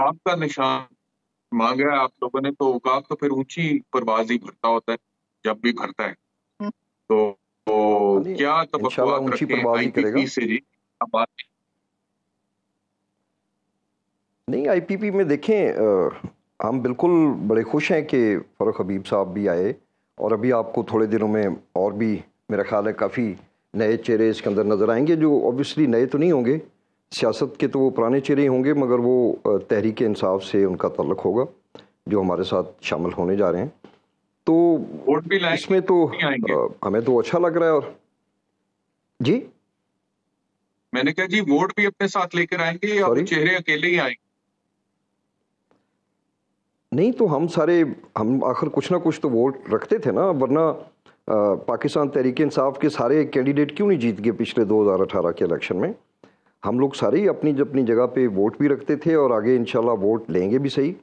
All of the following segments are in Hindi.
का निशान मांगा है आप लोगों ने तो औकात तो फिर ऊंची परवाज ही भरता होता है जब भी भरता है हम्म। तो, तो क्या तबक्कुआत रखें आईपीपी से जी हमारे नहीं आईपीपी में देखें आ, हम बिल्कुल बड़े खुश हैं कि फ़रुख हबीब साहब भी आए और अभी आपको थोड़े दिनों में और भी मेरा ख्याल है काफ़ी नए चेहरे इसके अंदर नज़र आएंगे जो ऑब्वियसली नए तो नहीं होंगे सियासत के तो वो पुराने चेहरे होंगे मगर वो तहरीक इंसाफ से उनका तल्लक होगा जो हमारे साथ शामिल होने जा रहे हैं तो वोट भी इसमें तो हमें तो अच्छा लग रहा है और जी मैंने कहा जी वोट भी अपने साथ लेकर आएंगे या चेहरे अकेले ही आएंगे नहीं तो हम सारे हम आखिर कुछ ना कुछ तो वोट रखते थे ना वरना पाकिस्तान तहरीक इंसाफ के सारे कैंडिडेट क्यों नहीं जीत गए पिछले 2018 के इलेक्शन में हम लोग सारे ही अपनी अपनी जगह पे वोट भी रखते थे और आगे इंशाल्लाह वोट लेंगे भी सही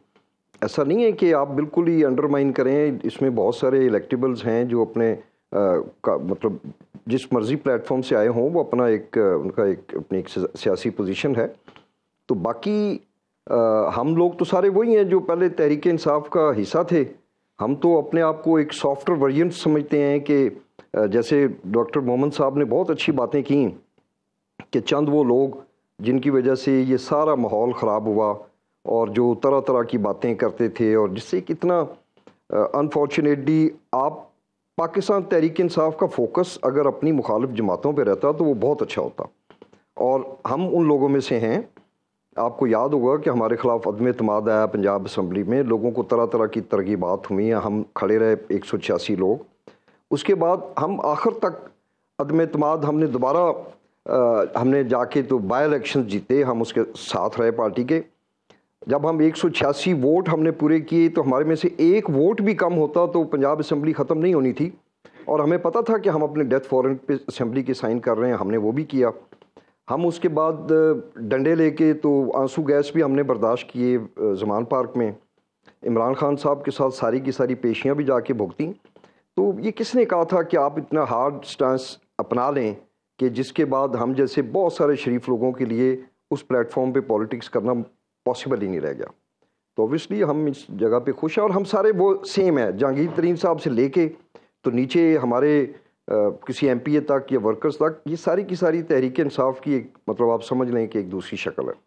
ऐसा नहीं है कि आप बिल्कुल ही अंडरमाइन करें इसमें बहुत सारे इलेक्टिबल्स हैं जो अपने आ, का मतलब जिस मर्ज़ी प्लेटफॉर्म से आए हों वो अपना एक उनका एक अपनी एक सियासी पोजीशन है तो बाकी आ, हम लोग तो सारे वही हैं जो पहले तहरीक इंसाफ का हिस्सा थे हम तो अपने आप को एक सॉफ्टवेयर वर्जन समझते हैं कि जैसे डॉक्टर मोहम्मद साहब ने बहुत अच्छी बातें की कि चंद वो लोग जिनकी वजह से ये सारा माहौल ख़राब हुआ और जो तरह तरह की बातें करते थे और जिससे कितना अनफॉर्चुनेटली आप पाकिस्तान तहरीक इंसाफ का फोकस अगर अपनी मुखालफ जमातों पर रहता तो वो बहुत अच्छा होता और हम उन लोगों में से हैं आपको याद होगा कि हमारे खिलाफ अदम अतमाद आया पंजाब असम्बली में लोगों को तरह तरह की तरगीबात हुई हैं हम खड़े रहे एक सौ छियासी लोग उसके बाद हम आखिर तक अदम अतमाद हमने दोबारा आ, हमने जाके तो बाई इलेक्शन जीते हम उसके साथ रहे पार्टी के जब हम एक वोट हमने पूरे किए तो हमारे में से एक वोट भी कम होता तो पंजाब असम्बली ख़त्म नहीं होनी थी और हमें पता था कि हम अपने डेथ वारंट पे असम्बली के साइन कर रहे हैं हमने वो भी किया हम उसके बाद डंडे लेके तो आंसू गैस भी हमने बर्दाश्त किए जमान पार्क में इमरान खान साहब के साथ सारी की सारी पेशियाँ भी जाके भुगतीं तो ये किसने कहा था कि आप इतना हार्ड स्टांस अपना लें कि जिसके बाद हम जैसे बहुत सारे शरीफ लोगों के लिए उस प्लेटफॉर्म पे पॉलिटिक्स करना पॉसिबल ही नहीं रह गया तो ऑब्वियसली हम इस जगह पे खुश हैं और हम सारे वो सेम हैं जहांगीर तरीन साहब से लेके तो नीचे हमारे आ, किसी एम तक या वर्कर्स तक ये सारी की सारी तहरीक इंसाफ की एक मतलब आप समझ लें कि एक दूसरी शक्ल है